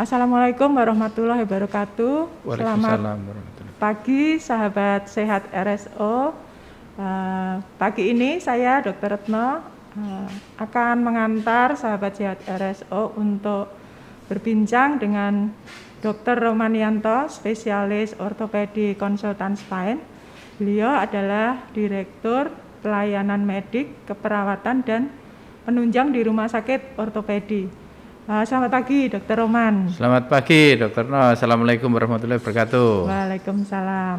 Assalamualaikum warahmatullahi wabarakatuh. Selamat pagi sahabat sehat RSO. Uh, eh, pagi ini saya Dr. Retno uh, akan mengantar sahabat sehat RSO untuk berbincang dengan Dr. Romanianto, spesialis ortopedi konsultan spine. Beliau adalah direktur pelayanan medik, keperawatan dan penunjang di Rumah Sakit Ortopedi Ah, selamat pagi, Dokter Roman. Selamat pagi, Dokter No. Assalamualaikum warahmatullahi wabarakatuh. Waalaikumsalam.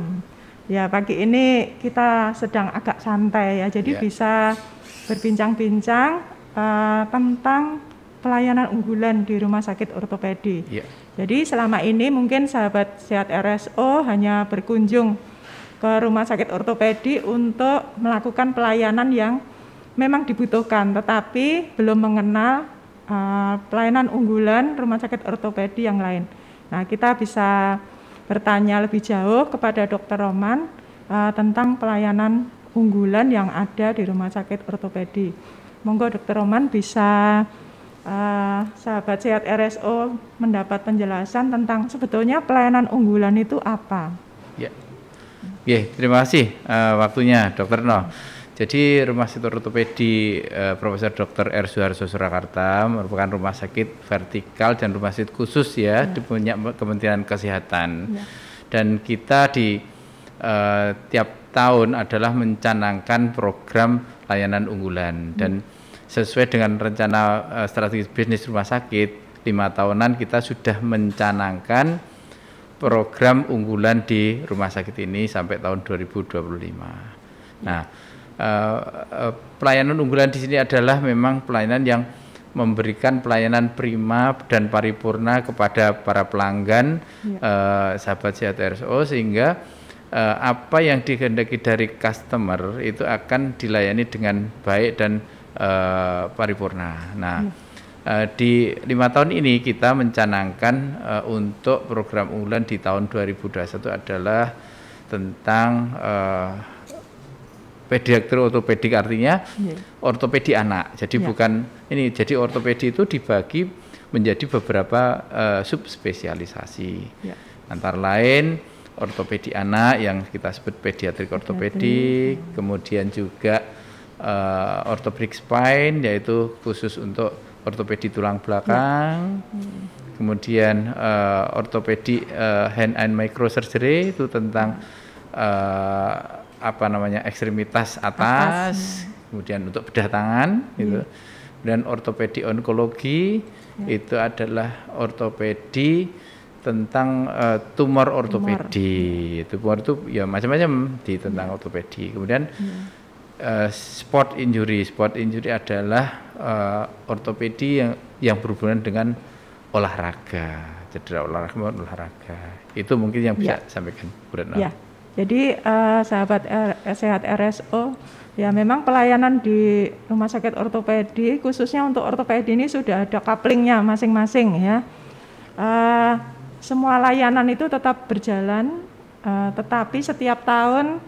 Ya, pagi ini kita sedang agak santai ya, jadi ya. bisa berbincang-bincang uh, tentang pelayanan unggulan di Rumah Sakit Ortopedi. Ya. Jadi selama ini mungkin sahabat sehat RSO hanya berkunjung ke Rumah Sakit Ortopedi untuk melakukan pelayanan yang memang dibutuhkan, tetapi belum mengenal Eh, pelayanan unggulan rumah sakit ortopedi yang lain. Nah, kita bisa bertanya lebih jauh kepada dokter Roman uh, tentang pelayanan unggulan yang ada di rumah sakit ortopedi. Monggo dokter Roman bisa uh, sahabat sehat RSO mendapat penjelasan tentang sebetulnya pelayanan unggulan itu apa. Ya, yeah. yeah, terima kasih uh, waktunya dokter No. Jadi Rumah Sakit Ortopedi eh, Profesor Dr. R. Suharso Surakarta merupakan rumah sakit vertikal dan rumah sakit khusus ya, ya. di punya Kementerian Kesehatan. Ya. Dan kita di eh, tiap tahun adalah mencanangkan program layanan unggulan ya. dan sesuai dengan rencana eh, strategi bisnis rumah sakit lima tahunan kita sudah mencanangkan program unggulan di rumah sakit ini sampai tahun 2025. Ya. Nah, Eh, eh, pelayanan unggulan di sini adalah memang pelayanan yang memberikan pelayanan prima dan paripurna kepada para pelanggan ya. uh, sahabat sehat RSO sehingga uh, apa yang dikehendaki dari customer itu akan dilayani dengan baik dan uh, paripurna. Nah, ya. uh, di lima tahun ini kita mencanangkan uh, untuk program unggulan di tahun 2021 adalah tentang uh, pediatri ortopedik artinya yeah. ortopedi anak. Jadi yeah. bukan ini jadi ortopedi itu dibagi menjadi beberapa uh, subspesialisasi. Yeah. Antara lain ortopedi anak yang kita sebut pediatrik ortopedik, yeah. kemudian juga uh, eh, ortopedik spine yaitu khusus untuk ortopedi tulang iya. belakang. Yeah hmm. kemudian uh, ortopedi uh, hand and microsurgery itu tentang apa namanya ekstremitas atas, atas. Hmm. kemudian untuk bedah tangan gitu. hmm. gitu. Dan ortopedi onkologi ya. itu adalah ortopedi tentang uh, tumor ortopedi. Tumor, tumor itu ya macam-macam di tentang ya. ortopedi. Kemudian ya. Uh, eh, sport injury. Sport injury adalah uh, ortopedi yang yang berhubungan dengan olahraga, cedera olahraga, olahraga. Itu mungkin yang bisa ya. sampaikan Bu Retno. Ya. Jadi uh, sahabat R, eh, sehat RSO, ya memang pelayanan di rumah sakit ortopedi khususnya untuk ortopedi ini sudah ada couplingnya masing-masing ya. Uh, semua layanan itu tetap berjalan, uh, tetapi setiap tahun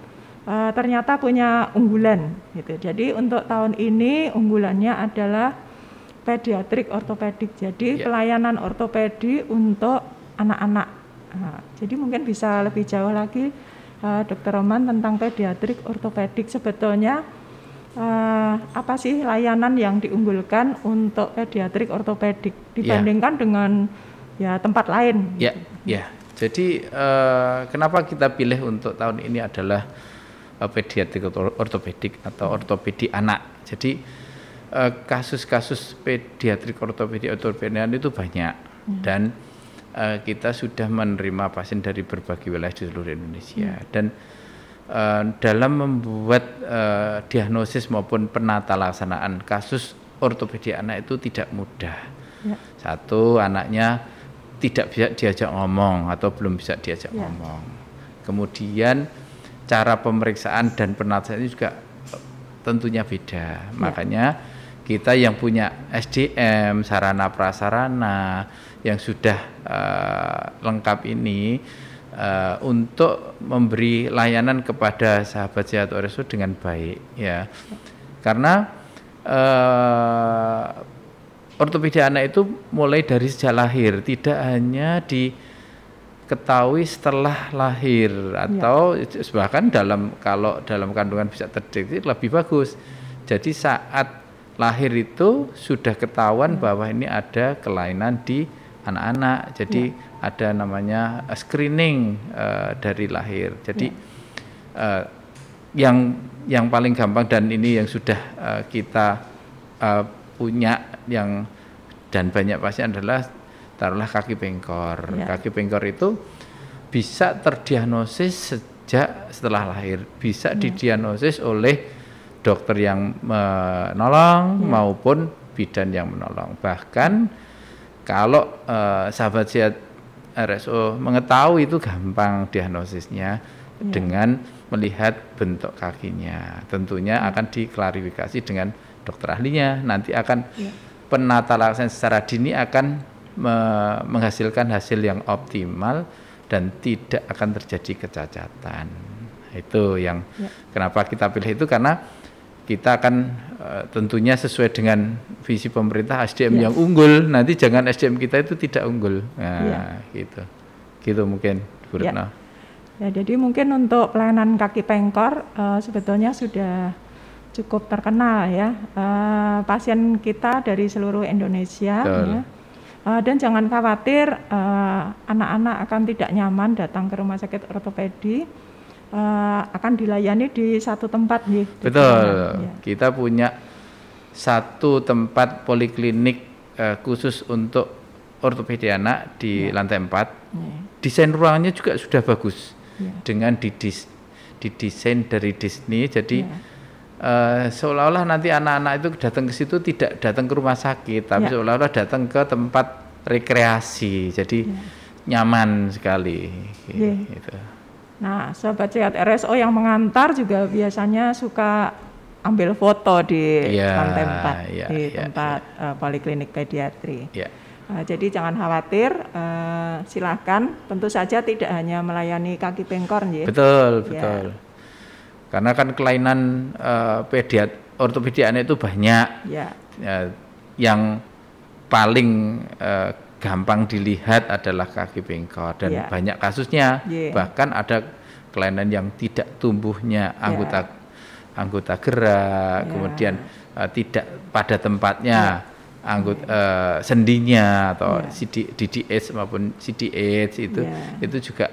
uh, ternyata punya unggulan gitu. Jadi untuk tahun ini unggulannya adalah pediatrik ortopedik. Jadi yeah. pelayanan ortopedi untuk anak-anak. Nah, jadi mungkin bisa lebih jauh lagi Eh, Dr. Roman tentang pediatrik ortopedik sebetulnya uh, apa sih layanan yang diunggulkan untuk pediatrik ortopedik ya. dibandingkan yeah. dengan ya tempat lain? Ya, yeah, ya. Yeah. Jadi uh, kenapa kita pilih untuk tahun ini adalah uh, pediatrik ortopedik atau ortopedi anak. Jadi kasus-kasus uh, pediatrik ortopedi ortopedian itu banyak hmm. dan uh, kita sudah menerima pasien dari berbagai wilayah di seluruh Indonesia hmm. dan uh, dalam membuat uh, diagnosis maupun penata laksanaan kasus ortopedi anak itu tidak mudah. Ya. Satu anaknya tidak bisa diajak ngomong atau belum bisa diajak ya. ngomong. Kemudian cara pemeriksaan dan penataan juga tentunya beda. Ya. Makanya kita yang punya SDM, sarana prasarana yang sudah uh, lengkap ini uh, untuk memberi layanan kepada sahabat sehat Oresu dengan baik ya. Karena uh, ortopedi anak itu mulai dari sejak lahir, tidak hanya di ketahui setelah lahir ya. atau ya. bahkan dalam kalau dalam kandungan bisa terdeteksi lebih bagus. Jadi saat lahir itu sudah ketahuan hmm. bahwa ini ada kelainan di anak-anak. Jadi ya. ada namanya eh, screening uh, dari lahir. Jadi ya. uh, yang yang paling gampang dan ini yang sudah uh, kita uh, punya yang dan banyak pasien adalah taruhlah kaki pengkor. Ya. Kaki pengkor itu bisa terdiagnosis sejak setelah lahir, bisa ya. didiagnosis oleh dokter yang menolong ya. maupun bidan yang menolong. Bahkan kalau uh, sahabat sehat RSO mengetahui itu gampang diagnosisnya ya. dengan melihat bentuk kakinya. Tentunya ya. akan diklarifikasi dengan dokter ahlinya. Nanti akan ya. penata laksan secara dini akan me menghasilkan hasil yang optimal dan tidak akan terjadi kecacatan. Itu yang ya. kenapa kita pilih itu karena kita akan eh, tentunya sesuai dengan visi pemerintah SDM yes. yang unggul. Nanti jangan SDM kita itu tidak unggul. Nah, yeah. gitu. Gitu mungkin Bu iya. Retno. Yeah. Ya, jadi mungkin untuk pelayanan kaki pengkor uh, sebetulnya sudah cukup terkenal ya. Uh, pasien kita dari seluruh Indonesia ya. Uh, dan jangan khawatir anak-anak uh, anak -anak akan tidak nyaman datang ke rumah sakit ortopedi uh, akan dilayani di satu tempat nih. Betul. Ya. Kita punya satu tempat poliklinik uh, khusus untuk ortopedi anak di ya. lantai 4. Ya. Desain ruangnya juga sudah bagus. Ya. Dengan didis didesain dari Disney jadi ya. Uh, seolah-olah nanti anak-anak itu datang ke situ tidak datang ke rumah sakit tapi ya. seolah-olah datang ke tempat rekreasi jadi ya. nyaman sekali ya. gitu. Nah, sobat sehat RSO yang mengantar juga biasanya suka ambil foto di yeah, iya, iya, iya, tempat yeah, di yeah, tempat yeah. Uh, poliklinik pediatri. Yeah. Uh, jadi jangan khawatir, uh, eh, silahkan. Tentu saja tidak hanya melayani kaki bengkor, ya. Betul, betul. Karena kan kelainan uh, pediat ortopediannya itu banyak. Yeah. Uh, ya, yang paling uh, gampang dilihat adalah kaki bengkok dan yeah. banyak kasusnya yeah. bahkan ada kelainan yang tidak tumbuhnya anggota yeah. anggota gerak yeah. kemudian uh, tidak pada tempatnya yeah. anggota uh, sendinya atau yeah. DDS maupun CDH itu yeah. itu juga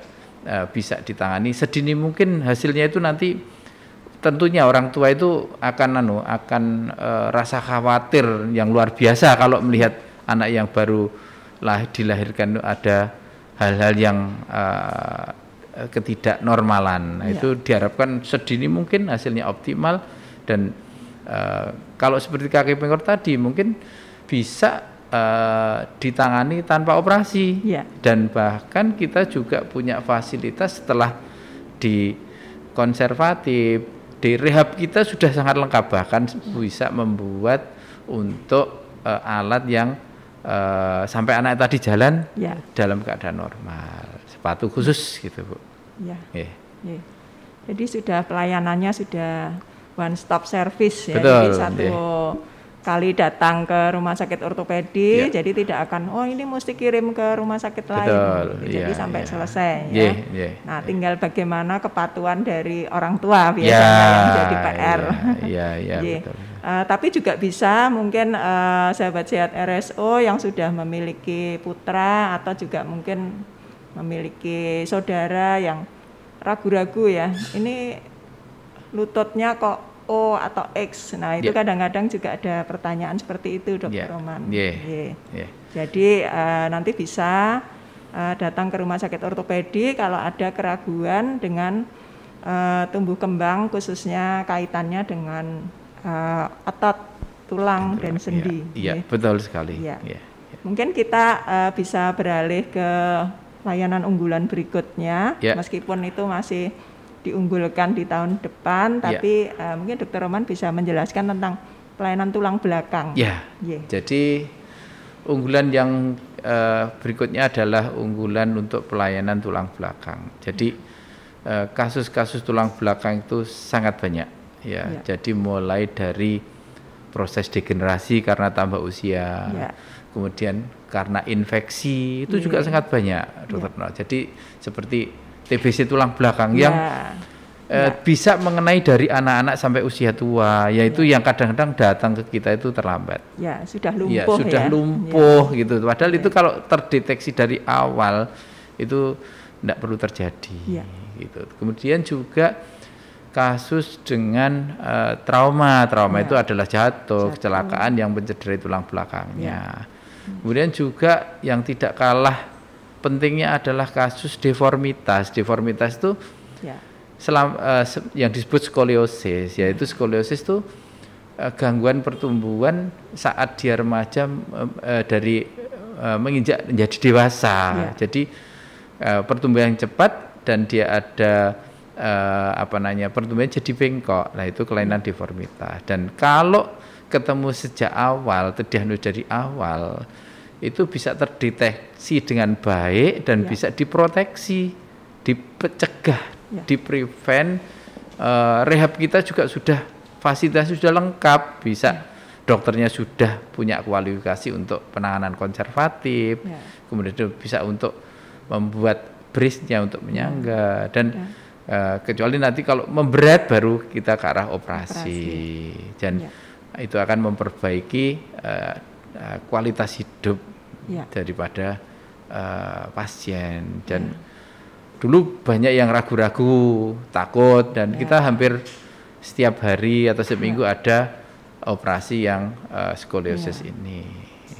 uh, bisa ditangani sedini mungkin hasilnya itu nanti tentunya orang tua itu akan anu akan uh, rasa khawatir yang luar biasa kalau melihat anak yang baru lahir, dilahirkan ada hal-hal yang uh, ketidaknormalan. Nah, ya. Itu diharapkan sedini mungkin hasilnya optimal dan uh, kalau seperti kaki pengkor tadi mungkin bisa uh, ditangani tanpa operasi ya. dan bahkan kita juga punya fasilitas setelah di konservatif di rehab kita sudah sangat lengkap bahkan bisa membuat untuk uh, alat yang uh, sampai anak tadi jalan ya. dalam keadaan normal sepatu khusus gitu bu ya. Yeah. Yeah. jadi sudah pelayanannya sudah one stop service ya Betul, jadi satu yeah kali datang ke rumah sakit ortopedi, yeah. jadi tidak akan oh ini mesti kirim ke rumah sakit Betul, lain, jadi yeah, sampai yeah. selesai. Ya. Yeah, yeah, nah, tinggal bagaimana kepatuhan dari orang tua biasanya yeah, yang jadi PR. Iya, iya, iya, betul. Eh, tapi juga bisa mungkin uh, sahabat sehat RSO yang sudah memiliki putra atau juga mungkin memiliki saudara yang ragu-ragu ya, ini lututnya kok O atau X. Nah, itu kadang-kadang yeah. juga ada pertanyaan seperti itu, Dokter yeah. Roman. Yeah. Yeah. Yeah. Jadi uh, nanti bisa uh, datang ke rumah sakit ortopedi kalau ada keraguan dengan uh, tumbuh kembang khususnya kaitannya dengan uh, otot, tulang, Entra, dan iya. sendi. Iya, yeah. yeah. betul sekali. Yeah. Yeah. Mungkin kita uh, bisa beralih ke layanan unggulan berikutnya, yeah. meskipun itu masih diunggulkan di tahun depan, iya. tapi ya. uh, mungkin Dokter Roman bisa menjelaskan tentang pelayanan tulang belakang. Ya. Yeah. Jadi unggulan yang uh, berikutnya adalah unggulan untuk pelayanan tulang belakang. Jadi eh, kasus-kasus uh, tulang belakang itu sangat banyak. Ya. Yeah. Jadi mulai dari proses degenerasi karena tambah usia, yeah. kemudian karena infeksi itu juga iya. sangat banyak, dokter. Iya. Jadi seperti TBC tulang belakang yang yeah. Ya. Ya. bisa mengenai dari anak-anak sampai usia tua, yaitu ya. yang kadang-kadang datang ke kita itu terlambat. Ya, sudah lumpuh ya. Sudah ya. lumpuh yeah. gitu. Padahal yeah. itu kalau terdeteksi dari awal itu tidak perlu terjadi. Yeah. Gitu. Kemudian juga kasus dengan uh, trauma, trauma yeah. itu adalah jatuh, jatuh, kecelakaan yang mencederai tulang belakangnya. Yeah. Kemudian juga yang tidak kalah pentingnya adalah kasus deformitas. Deformitas itu ya. selam, uh, yang disebut skoliosis, yaitu skoliosis itu uh, gangguan pertumbuhan saat dia remaja eh, dari uh, menginjak menjadi dewasa. Ya. Jadi uh, pertumbuhan yang cepat dan dia ada uh, apa namanya pertumbuhan jadi bengkok. Nah itu kelainan deformitas. Dan kalau ketemu sejak awal, terdiagnosis dari awal, itu bisa terdeteksi dengan baik dan ya. bisa diproteksi, dicegah, ya. diprevent. Uh, rehab kita juga sudah fasilitas sudah lengkap, bisa ya. dokternya sudah punya kualifikasi untuk penanganan konservatif, ya. kemudian bisa untuk membuat brace nya untuk ya. menyangga dan ya. uh, kecuali nanti kalau memberat baru kita ke arah operasi, operasi. dan ya. itu akan memperbaiki uh, Eh, kualitas hidup ya. daripada uh, pasien dan ya. dulu banyak yang ragu-ragu takut dan ya. kita hampir setiap hari atau seminggu ya. ada operasi yang uh, skoliosis ya. ini.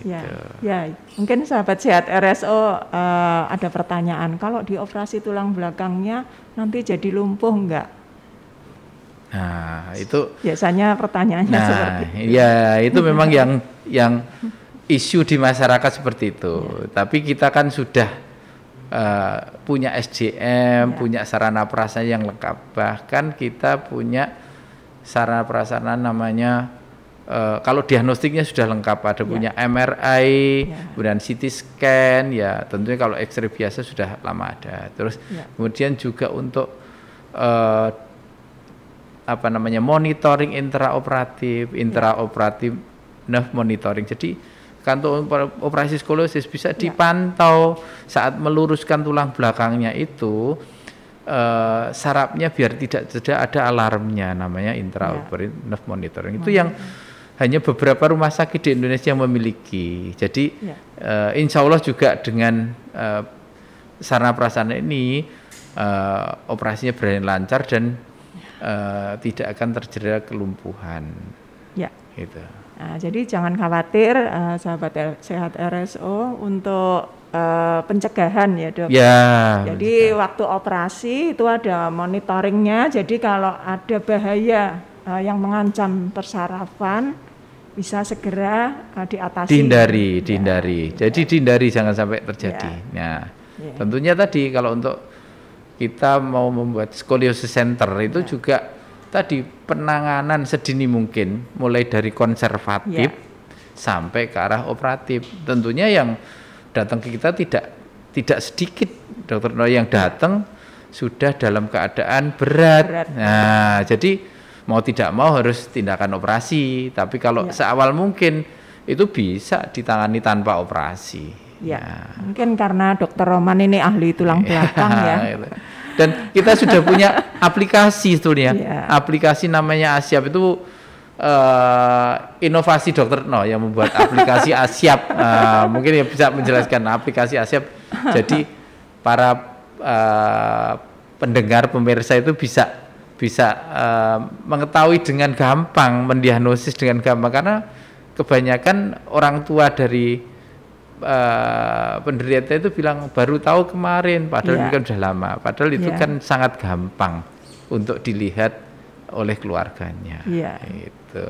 Ya, gitu. ya, mungkin sahabat sehat RSO uh, ada pertanyaan, kalau di operasi tulang belakangnya nanti jadi lumpuh enggak? Nah, itu biasanya pertanyaannya nah, seperti itu. ya itu memang yang yang isu di masyarakat seperti itu. Ya. Tapi kita kan sudah uh, punya SDM, ya. punya sarana prasarana yang lengkap. Bahkan kita punya sarana prasarana namanya uh, kalau diagnostiknya sudah lengkap ada ya. punya MRI, ya. kemudian CT scan, ya tentunya kalau X-ray biasa sudah lama ada. Terus ya. kemudian juga untuk uh, apa namanya monitoring intraoperatif, ya. intraoperatif nerve monitoring. Jadi kantung operasi skoliosis bisa ya. dipantau saat meluruskan tulang belakangnya itu uh, sarapnya biar tidak tidak ada alarmnya namanya intraoperatif ya. nerve monitoring. Itu yang hanya beberapa rumah sakit di Indonesia yang memiliki. Jadi ya. uh, insya Allah juga dengan uh, sarana prasarana ini uh, operasinya berjalan lancar dan uh, tidak akan terjadi kelumpuhan. Ya. Gitu. Nah, jadi jangan khawatir uh, sahabat R sehat RSO untuk uh, pencegahan ya dok. Ya. Jadi waktu operasi itu ada monitoringnya. Jadi kalau ada bahaya uh, yang mengancam persarafan bisa segera uh, diatasi. Dihindari, ya. dihindari. Ya. Jadi ya. jangan sampai terjadi. Ya. Nah, ya. tentunya tadi kalau untuk kita mau membuat skoliosis center itu ya. juga tadi penanganan sedini mungkin mulai dari konservatif ya. sampai ke arah operatif. Tentunya yang datang ke kita tidak tidak sedikit dokter Noy yang datang sudah dalam keadaan berat. berat. Nah, jadi mau tidak mau harus tindakan operasi, tapi kalau ya. seawal mungkin itu bisa ditangani tanpa operasi. Ya, ya. mungkin karena dokter Roman ini ahli tulang ya, belakang ya. Dan kita sudah punya aplikasi itu ya. ya. Aplikasi namanya Asiap itu uh, inovasi dokter No yang membuat aplikasi Asiap. Uh, mungkin ya bisa menjelaskan aplikasi Asiap. Jadi para uh, pendengar pemirsa itu bisa bisa uh, mengetahui dengan gampang mendiagnosis dengan gampang karena kebanyakan orang tua dari uh, eh, penderita itu bilang baru tahu kemarin, padahal yeah. kan sudah lama. Padahal itu yeah. kan sangat gampang untuk dilihat oleh keluarganya. Yeah. Itu.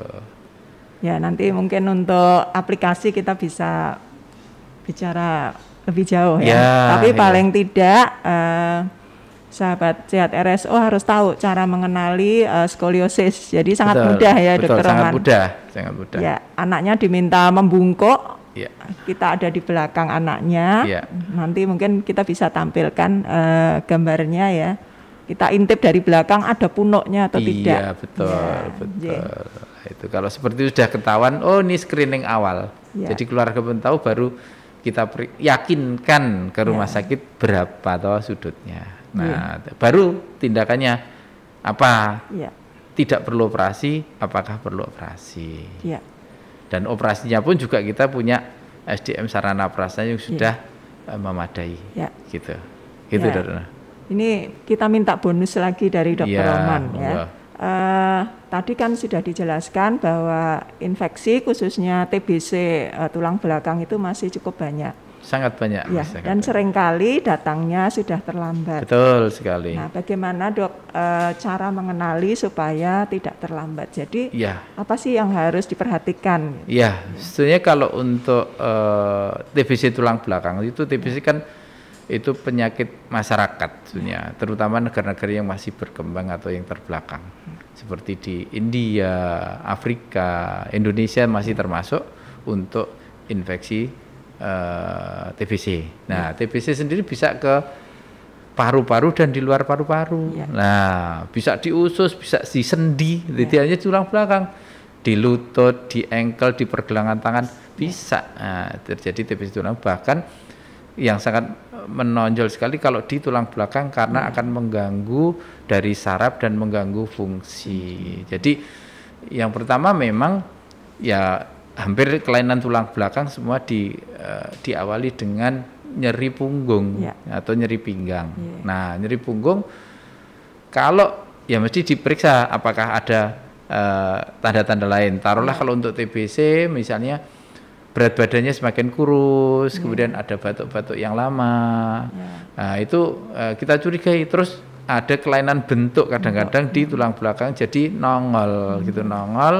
Ya nanti mungkin untuk aplikasi kita bisa bicara lebih jauh ya. Yeah, Tapi ya. paling tidak uh, sahabat sehat RSO harus tahu cara mengenali uh, eh, skoliosis. Jadi sangat betul, mudah ya betul, dokter sangat Roman. mudah, sangat mudah. Ya, anaknya diminta membungkuk yeah. kita ada di belakang anaknya. Yeah. Nanti mungkin kita bisa tampilkan uh, gambarnya ya. Kita intip dari belakang ada punoknya atau iya, tidak. Iya betul yeah. betul. Yeah. Ya. Itu kalau seperti sudah ketahuan, oh ini screening awal. Yeah. Jadi keluarga pun tahu baru kita yakinkan ke rumah yeah. sakit berapa atau sudutnya. Nah yeah. baru tindakannya apa? Yeah. Tidak perlu operasi, apakah perlu operasi? Yeah dan operasinya pun juga kita punya SDM sarana prasarana yang iya. sudah yeah. memadai yeah. gitu gitu yeah. Darna. ini kita minta bonus lagi dari dokter yeah, iya, Roman ya uh, tadi kan sudah dijelaskan bahwa infeksi khususnya TBC uh, eh, tulang belakang itu masih cukup banyak sangat banyak. Ya, dan seringkali datangnya sudah terlambat. Betul sekali. Nah, bagaimana dok e, cara mengenali supaya tidak terlambat? Jadi ya. apa sih yang harus diperhatikan? Ya, sebenarnya kalau untuk e, TBC tulang belakang itu TBC ya. kan itu penyakit masyarakat sebenarnya ya. terutama negara-negara yang masih berkembang atau yang terbelakang, hmm. seperti di India, Afrika, Indonesia masih termasuk untuk infeksi uh, eh, TBC. Nah, ya. TBC sendiri bisa ke paru-paru dan di luar paru-paru. Ya. Nah, bisa di usus, bisa di sendi, ya. tidak hanya tulang belakang, di lutut, di engkel, di pergelangan tangan iya. bisa nah, terjadi TBC tulang bahkan yang sangat menonjol sekali kalau di tulang belakang karena iya. akan mengganggu dari saraf dan mengganggu fungsi. Iya. Jadi yang pertama memang ya hampir kelainan tulang belakang semua di uh, diawali dengan nyeri punggung ya. atau nyeri pinggang. Ya. Nah, nyeri punggung kalau ya mesti diperiksa apakah ada eh, tanda-tanda uh, lain. Taruhlah ya. kalau untuk TBC misalnya berat badannya semakin kurus, yeah. kemudian ada batuk-batuk yang lama. Yeah. Nah, itu uh, kita curigai terus ada kelainan bentuk kadang-kadang di tulang belakang jadi nongol gitu, hmm. gitu nongol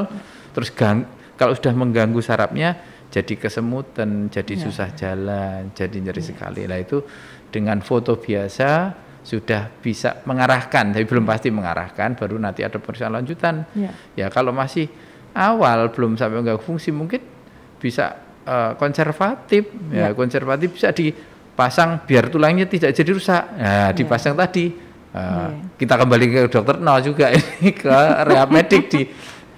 terus gang kalau sudah mengganggu sarapnya, jadi kesemutan, jadi ya. susah jalan, jadi nyeri ya. sekali. Nah itu dengan foto biasa sudah bisa mengarahkan, tapi belum pasti mengarahkan. Baru nanti ada perusahaan lanjutan. Ya, ya kalau masih awal belum sampai mengganggu fungsi mungkin bisa uh, konservatif. Ya. ya konservatif bisa dipasang biar tulangnya tidak jadi rusak. Nah iya. dipasang ya. tadi Uh, eh, yeah. kita kembali ke dokter nol juga ini ke rehab medik di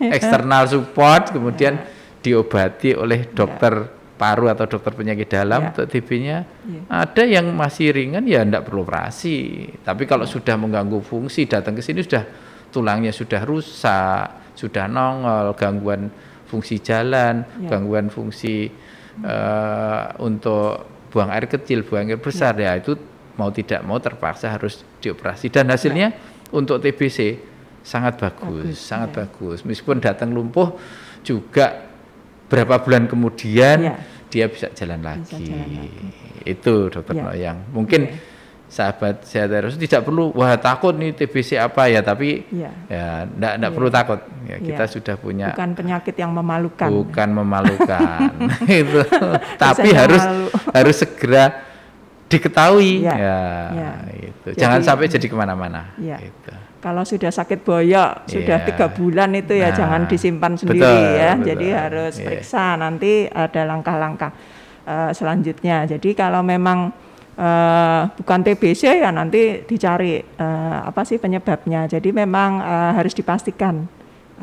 Ya. eksternal support kemudian yeah. diobati oleh ya. dokter yeah. paru atau dokter penyakit dalam yeah. untuk TB-nya yeah. ada yang masih ringan ya tidak perlu operasi tapi kalau yeah. sudah mengganggu fungsi datang ke sini sudah tulangnya sudah rusak sudah nongol gangguan fungsi jalan yeah. gangguan fungsi uh, untuk buang air kecil buang air besar yeah. ya itu mau tidak mau terpaksa harus dioperasi dan hasilnya yeah. untuk TBC sangat bagus, bagus sangat ya. bagus. Meskipun datang lumpuh juga berapa bulan kemudian ya. dia bisa jalan lagi. jalan lagi. Itu dokter ya. Noyang. Mungkin ya. sahabat sehat terus tidak perlu wah takut nih TBC apa ya, tapi iya. ya, ya enggak, enggak ya. perlu takut. Ya, iya. kita ya. sudah punya bukan penyakit yang memalukan. Bukan memalukan. itu. tapi Bisa harus malu. harus segera diketahui iya. ya, ya, ya. itu jadi, jangan sampai jadi kemana-mana ya. gitu kalau sudah sakit boyok yeah. sudah iya. tiga bulan itu ya, nah, ya jangan disimpan sendiri betul, ya betul. jadi harus yeah. periksa nanti ada langkah-langkah uh, selanjutnya jadi kalau memang uh, bukan TBC ya nanti dicari uh, apa sih penyebabnya jadi memang uh, harus dipastikan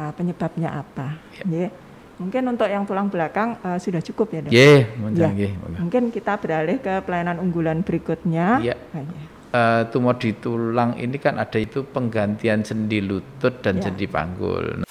uh, penyebabnya apa yeah. Yeah. mungkin untuk yang tulang belakang uh, sudah cukup ya dok yeah, yeah. mungkin kita beralih ke pelayanan unggulan berikutnya yeah. Uh, yeah uh, tumor di tulang ini kan ada itu penggantian sendi lutut dan yeah. sendi panggul.